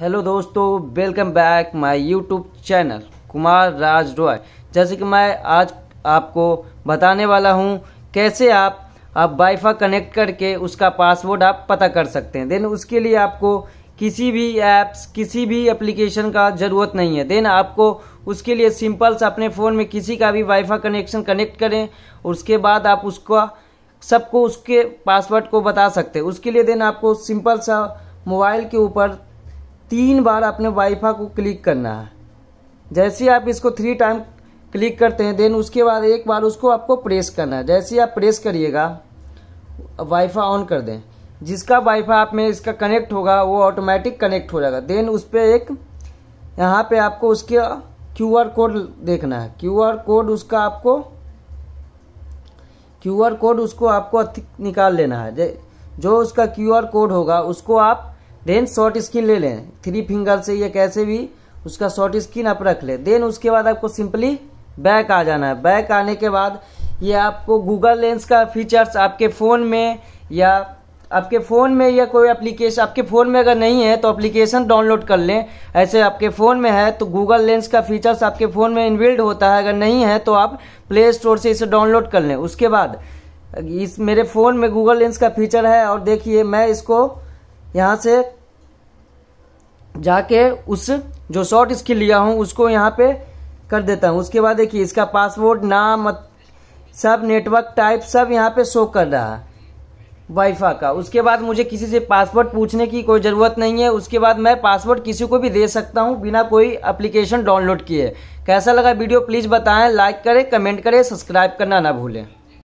hello दोस्तों welcome back my YouTube channel Kumar Raj Roy जैसे कि मैं आज आपको बताने वाला हूं कैसे आप आप वाईफा कनेक्ट करके उसका पासवर्ड आप पता कर सकते हैं देन उसके लिए आपको किसी भी ऐप्स किसी भी एप्लीकेशन का ज़रूरत नहीं है देन आपको उसके लिए सिंपल से अपने फ़ोन में किसी का भी वाईफा कनेक्शन कनेक्ट करें उसके बाद आप उसका सबको उसके पासवर्ड को बता सकते हैं उसके लिए देन आपको सिंपल सा मोबाइल के ऊपर तीन बार अपने वाइफा को क्लिक करना है जैसे आप इसको थ्री टाइम क्लिक करते हैं देन उसके बाद एक बार उसको आपको प्रेस करना है जैसे आप प्रेस करिएगा वाईफा ऑन कर दें जिसका वाईफा आप में इसका कनेक्ट होगा वो ऑटोमेटिक कनेक्ट हो जाएगा देन उस पर एक यहाँ पे आपको उसके क्यू आर कोड देखना है क्यू आर कोड उसका आपको क्यू आर कोड उसको आपको निकाल लेना है जो उसका क्यू आर कोड होगा उसको आप देन शॉर्ट स्किन ले लें थ्री फिंगर से या कैसे भी उसका शॉर्ट स्किन आप रख लें देन उसके बाद आपको सिंपली बैक आ जाना है बैक आने के बाद ये आपको गूगल लेंस का फीचर्स आपके फ़ोन में या आपके फ़ोन में या कोई एप्लीकेशन आपके फ़ोन में अगर नहीं है तो एप्लीकेशन डाउनलोड कर लें ऐसे आपके फ़ोन में है तो गूगल लेंस का फीचर्स आपके फ़ोन में इनबिल्ड होता है अगर नहीं है तो आप प्ले स्टोर से इसे डाउनलोड कर लें उसके बाद इस मेरे फ़ोन में गूगल लेंस का फीचर है और देखिए मैं इसको यहाँ से जाके उस जो शॉर्ट स्किल लिया हूँ उसको यहाँ पे कर देता हूँ उसके बाद देखिए इसका पासवर्ड नाम सब नेटवर्क टाइप सब यहाँ पे शो कर रहा है वाईफा का उसके बाद मुझे किसी से पासवर्ड पूछने की कोई ज़रूरत नहीं है उसके बाद मैं पासवर्ड किसी को भी दे सकता हूँ बिना कोई एप्लीकेशन डाउनलोड किए कैसा लगा वीडियो प्लीज़ बताएँ लाइक करें कमेंट करें सब्सक्राइब करना ना भूलें